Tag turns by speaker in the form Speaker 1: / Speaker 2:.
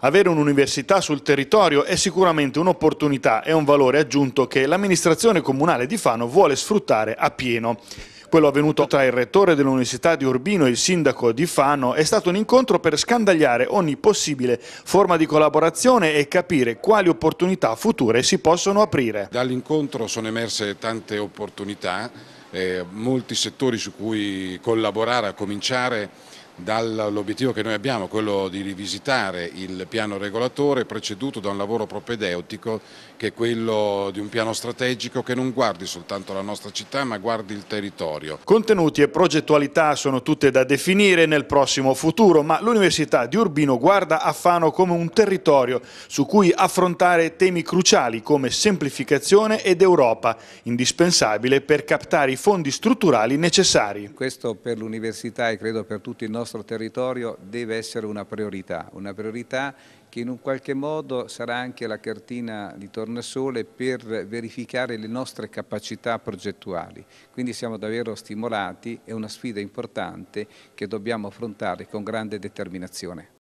Speaker 1: Avere un'università sul territorio è sicuramente un'opportunità e un valore aggiunto che l'amministrazione comunale di Fano vuole sfruttare a pieno. Quello avvenuto tra il rettore dell'Università di Urbino e il sindaco di Fano è stato un incontro per scandagliare ogni possibile forma di collaborazione e capire quali opportunità future si possono aprire.
Speaker 2: Dall'incontro sono emerse tante opportunità, eh, molti settori su cui collaborare, a cominciare dall'obiettivo che noi abbiamo, quello di rivisitare il piano regolatore preceduto da un lavoro propedeutico che è quello di un piano strategico che non guardi soltanto la nostra città ma guardi il territorio.
Speaker 1: Contenuti e progettualità sono tutte da definire nel prossimo futuro, ma l'Università di Urbino guarda a Fano come un territorio su cui affrontare temi cruciali come semplificazione
Speaker 3: ed Europa, indispensabile per captare i fondi strutturali necessari. Questo per l'Università e credo per tutti i nostri nostro territorio deve essere una priorità, una priorità che in un qualche modo sarà anche la cartina di tornasole per verificare le nostre capacità progettuali. Quindi siamo davvero stimolati, è una sfida importante che dobbiamo affrontare con grande determinazione.